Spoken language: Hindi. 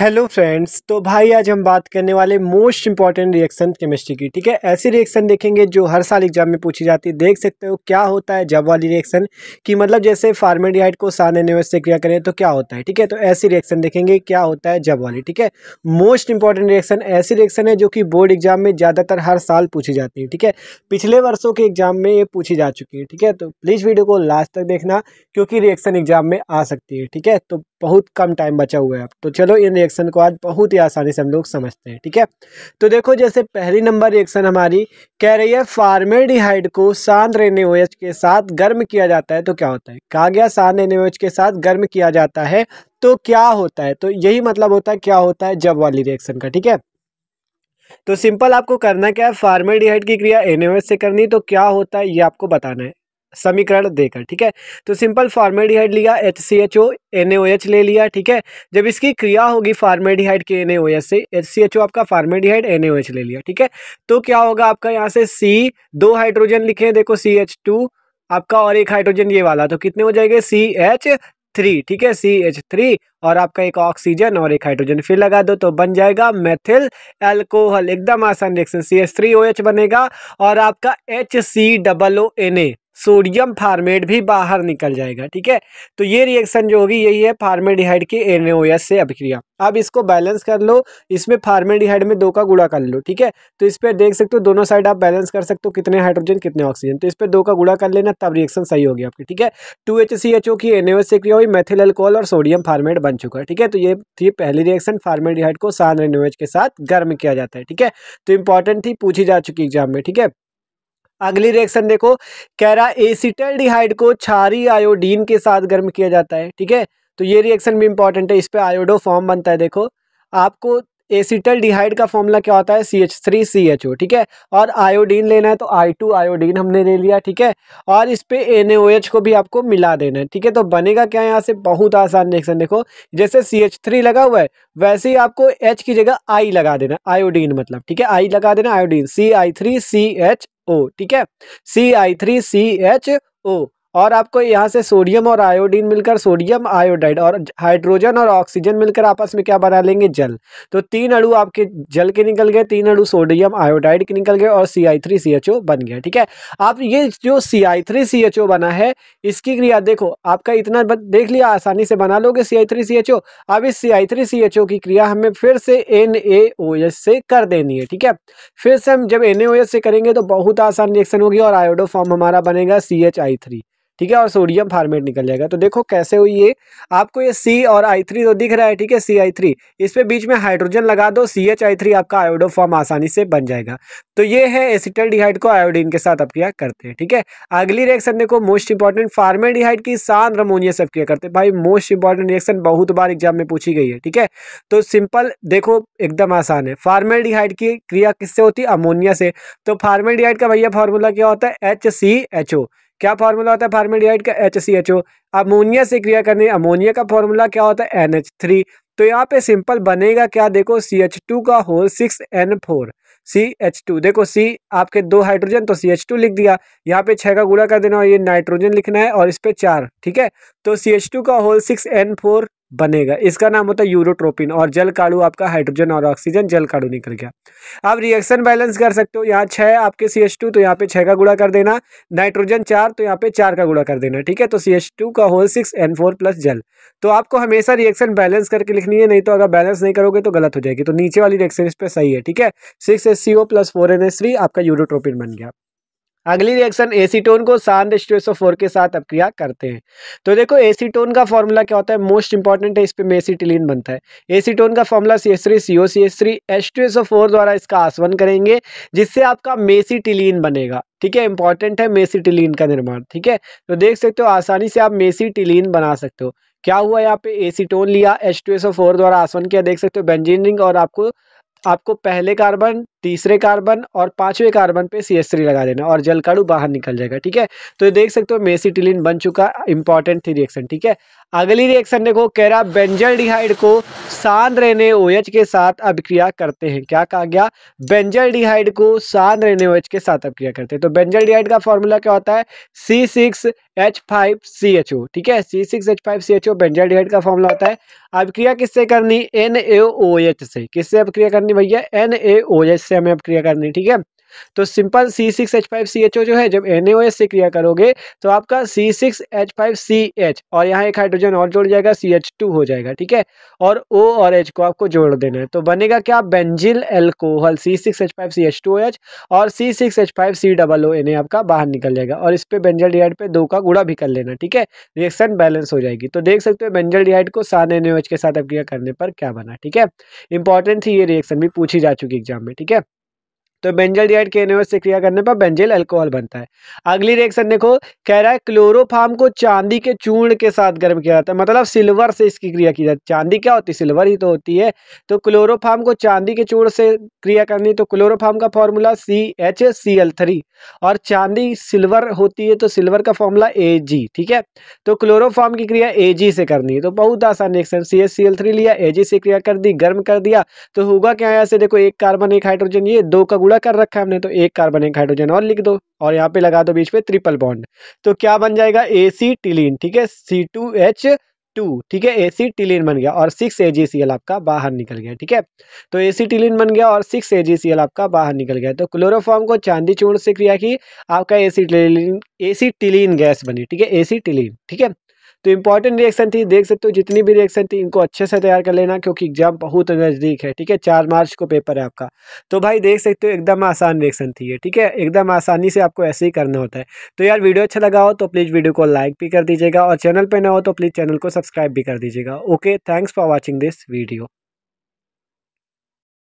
हेलो फ्रेंड्स तो भाई आज हम बात करने वाले मोस्ट इंपॉर्टेंट रिएक्शन केमिस्ट्री की ठीक है ऐसी रिएक्शन देखेंगे जो हर साल एग्जाम में पूछी जाती है देख सकते हो क्या होता है जब वाली रिएक्शन कि मतलब जैसे फार्मेडिहाइड को सान एनएमएस से क्रिया करें तो क्या होता है ठीक है तो ऐसी रिएक्शन देखेंगे क्या होता है जब वाली ठीक है मोस्ट इंपॉर्टेंट रिएक्शन ऐसी रिएक्शन है जो कि बोर्ड एग्जाम में ज़्यादातर हर साल पूछी जाती है ठीक है पिछले वर्षों के एग्जाम में ये पूछी जा चुकी है ठीक है तो प्लीज़ वीडियो को लास्ट तक देखना क्योंकि रिएक्शन एग्जाम में आ सकती है ठीक है तो बहुत कम टाइम बचा हुआ है तो चलो इन रिएक्शन को आज बहुत ही आसानी से हम लोग समझते हैं ठीक है तो देखो जैसे पहली नंबर रिएक्शन हमारी कह रही है फार्मेडिहाइड को शांत रहने OH के साथ गर्म किया जाता है तो क्या होता है कहा गया शांत रहने OH के साथ गर्म किया जाता है तो क्या होता है तो यही मतलब होता है क्या होता है जब वाली रिएक्शन का ठीक है तो सिंपल आपको करना क्या है फार्मेडिहाइड की क्रिया एन से करनी तो क्या होता है ये आपको बताना है समीकरण देकर ठीक है तो सिंपल फॉर्मेडिहाइड लिया H C H O N H ले लिया ठीक है जब इसकी क्रिया होगी फार्मेडिहाइड के एन एच से एच सी एच ओ आपका फार्मेडिहाइड एन एच ले लिया ठीक है तो क्या होगा आपका यहाँ से सी दो हाइड्रोजन लिखे हैं देखो सी एच टू आपका और एक हाइड्रोजन ये वाला तो कितने हो जाएंगे सी एच थ्री ठीक है सी एच थ्री और आपका एक ऑक्सीजन और एक हाइड्रोजन फिर लगा दो तो बन जाएगा मेथिल एल्कोहल एकदम आसान reaction C H three O H बनेगा और आपका H C double O N A sodium formate भी बाहर निकल जाएगा ठीक है तो ये रिएक्शन जो होगी यही है फार्मेडिहाइड की एन से अभिक्रिया अब इसको बैलेंस कर लो इसमें फार्मेडिहाइड में दो का गुड़ा कर लो ठीक है तो इस पर देख सकते हो दोनों साइड आप बैलेंस कर सकते हो कितने हाइड्रोजन कितने ऑक्सीजन तो इस पर दो का गुड़ा कर लेना तब रिएक्शन सही होगी आपकी ठीक है two H C H O की एन से क्रिया हुई मैथिल अल्कोहल और सोडियम फार्मेट बन चुका है ठीक है तो ये थी पहली रिएक्शन फार्मेडिहाइड को सान एन के साथ गर्म किया जाता है ठीक है तो इंपॉर्टेंट थी पूछी जा चुकी एग्जाम में ठीक है अगली रिएक्शन देखो कह रहा एसिटल डिहाइड को छारी आयोडीन के साथ गर्म किया जाता है ठीक है तो ये रिएक्शन भी इंपॉर्टेंट है इस पर आयोडो फॉर्म बनता है देखो आपको एसिटल डिहाइड का फॉर्मूला क्या होता है C H three C H O ठीक है और आयोडीन लेना है तो आई टू आयोडीन हमने ले लिया ठीक है और इस पर एन ओ एच को भी आपको मिला देना है ठीक है तो बनेगा क्या यहाँ से बहुत आसान रिएक्शन देखो जैसे सी एच थ्री लगा हुआ है वैसे ही आपको एच की जगह आई लगा देना आयोडीन मतलब ठीक है आई लगा देना iodine C I three C H ठीक है सी आई थ्री सी एच ओ और आपको यहाँ से सोडियम और आयोडीन मिलकर सोडियम आयोडाइड और हाइड्रोजन और ऑक्सीजन मिलकर आपस में क्या बना लेंगे जल तो तीन अड़ू आपके जल के निकल गए तीन अड़ू सोडियम आयोडाइड के निकल गए और सी आई थ्री सी एच ओ बन गया ठीक है आप ये जो सी आई थ्री सी एच ओ बना है इसकी क्रिया देखो आपका इतना देख लिया आसानी से बना लोगे सी आई थ्री सी एच ओ अब इस सी I three C H O की क्रिया हमें फिर से एन ए ओ एस से कर देनी है ठीक है फिर से हम जब एन ए ओ एस से करेंगे तो बहुत आसान रिएक्शन होगी और आयोडो फॉर्म हमारा बनेगा सी एच आई थ्री ठीक है और सोडियम फार्मेट निकल जाएगा तो देखो कैसे हुई ये आपको ये सी और आई थ्री तो दिख रहा है ठीक है सी आई थ्री इस पर बीच में हाइड्रोजन लगा दो सी एच आई थ्री आपका आयोडो फॉर्म आसानी से बन जाएगा तो ये है एसिटल डिहाइड को आयोडीन के साथ अपक्रिया करते हैं ठीक है अगली रिएक्शन देखो मोस्ट इंपॉर्टेंट फार्मेट डिहाइड की सान से अपक्रिया करते हैं भाई मोस्ट इंपॉर्टेंट रिएक्शन बहुत बार एग्जाम में पूछी गई है ठीक है तो सिंपल देखो एकदम आसान है फार्मेट डिहाइड की क्रिया किससे होती है अमोनिया से तो फार्मेट डिहाइड का भैया फॉर्मूला क्या होता है एच सी एच ओ क्या फार्मूला होता है फार्मेडिहाइड का H C H O ammonia से क्रिया करने अमोनिया का फार्मूला क्या होता है एन एच थ्री तो यहाँ पे सिंपल बनेगा क्या देखो सी एच टू का whole six N four C H two देखो सी आपके दो हाइड्रोजन तो सी एच टू लिख दिया यहाँ पे छः का गुड़ा कर देना और ये नाइट्रोजन लिखना है और इस पर चार ठीक है तो सी एच टू का होल सिक्स एन फोर बनेगा इसका नाम होता है यूरोट्रोपिन और जल काड़ू आपका हाइड्रोजन और ऑक्सीजन जल काड़ू निकल गया आप रिएक्शन बैलेंस कर सकते हो यहाँ छः आपके सी एच टू तो यहाँ पे छः का गुड़ा कर देना नाइट्रोजन चार तो यहाँ पे चार का गुड़ा कर देना ठीक है तो सी एच टू का whole six N four plus जल तो आपको हमेशा रिएक्शन बैलेंस करके लिखनी है नहीं तो अगर बैलेंस नहीं करोगे तो गलत हो जाएगी तो नीचे वाली रिएक्शन इस पर सही है ठीक है six S C O plus four N S three आपका यूरोट्रोपिन बन गया अगली रिएक्शन एसीटोन को शांत फोर के साथ अपक्रिया करते हैं तो देखो एसीटोन का फॉर्मूला क्या होता है मोस्ट इंपॉर्टेंट है इस पर मेसिटिलीन बनता है एसीटोन का formula C S three C O C S three S two S O four द्वारा इसका आसवन करेंगे जिससे आपका मेसिटिलीन बनेगा ठीक है इंपॉर्टेंट है मेसिटिलीन का निर्माण ठीक है तो देख सकते हो आसानी से आप मेसिटिलीन बना सकते हो क्या हुआ यहाँ पे एसीटोन लिया S two S O four द्वारा आसवन किया देख सकते हो बेंजीन रिंग और आपको आपको पहले कार्बन तीसरे कार्बन और पांचवें कार्बन पे सी एस थ्री लगा देना और जलकाड़ू बाहर निकल जाएगा ठीक है तो ये देख सकते हो मेसीटिलिन बन चुका इंपॉर्टेंट थी रिएक्शन ठीक है अगली रिएक्शन देखो कैरा बेंजल डिहाइड को सांद रहने ओएच के साथ अभिक्रिया करते हैं क्या कहा गया बेंजल डिहाइड को सांद रहने ओएच के साथ अभिक्रिया करते हैं तो बेंजल डिहाइड का फॉर्मूला क्या होता है C six H five C H O ठीक है C six H five C H O benzaldehyde का फॉर्मूला होता है अभिक्रिया किससे करनी एन ए ओ एच से किससे अभिक्रिया करनी भैया एन ए ओ एच से हमें अब क्रिया करनी ठीक है तो simple C six H five C H O जो है जब एन एस से क्रिया करोगे तो आपका C six H five C H और यहाँ एक हाइड्रोजन और जोड़ जाएगा सी एच टू हो जाएगा ठीक है और ओ और एच को आपको जोड़ देना है तो बनेगा क्या benzyl alcohol C six H five C H two H और C six H five C double O N A आपका बाहर निकल जाएगा और इस पर बेंजल डिहाइड पे दो का गुड़ा भी कर लेना ठीक है रिएक्शन बैलेंस हो जाएगी तो देख सकते हो बेंजल डिहाइड को सान एन ओ एच के साथ क्रिया करने पर क्या बना ठीक है इंपॉर्टेंट थी ये रिएक्शन भी पूछी जा चुकी एग्जाम में ठीक है तो बेंजल डिहाइड केनोस से क्रिया करने पर बेंजल अल्कोहल बनता है अगली रिएक्शन देखो कह रहा है क्लोरोफार्म को चांदी के चूर्ण के साथ गर्म किया जाता है मतलब सिल्वर से इसकी क्रिया की जाती है चांदी क्या होती है सिल्वर ही तो होती है तो क्लोरोफार्म को चांदी के चूर्ण से क्रिया करनी तो क्लोरोफार्म का formula C H C L three और चांदी सिल्वर होती है तो सिल्वर का फॉर्मूला ए जी ठीक है तो क्लोरोफार्म की क्रिया ए जी से करनी है तो बहुत आसान reaction C H C L three लिया ए जी से क्रिया कर दी गर्म कर दिया तो होगा क्या यहाँ से देखो एक कार्बन एक हाइड्रोजन ये दो का पूरा कर रखा है हमने तो एक कार्बन एक हाइड्रोजन और लिख दो और यहाँ पे लगा दो बीच में ट्रिपल बॉन्ड तो क्या बन जाएगा ए सी टिलीन ठीक है सी टू एच टू ठीक है टिलीन बन गया और सिक्स एजीसीएल आपका बाहर निकल गया ठीक है तो टिलीन बन गया और सिक्स एजीसीएल आपका बाहर निकल गया तो क्लोरोफॉर्म को चांदी चूर्ण से क्रिया की आपका टिलीन एसीटिलीन टिलीन गैस बनी ठीक है टिलीन ठीक है तो इंपॉर्टेंट रिएक्शन थी देख सकते हो जितनी भी रिएक्शन थी इनको अच्छे से तैयार कर लेना क्योंकि एग्जाम बहुत नज़दीक है ठीक है चार मार्च को पेपर है आपका तो भाई देख सकते हो एकदम आसान रिएक्शन थी ये ठीक है एकदम आसानी से आपको ऐसे ही करना होता है तो यार वीडियो अच्छा लगा हो तो प्लीज़ वीडियो को लाइक भी कर दीजिएगा और चैनल पर ना हो तो प्लीज़ चैनल को सब्सक्राइब भी कर दीजिएगा okay thanks for watching this video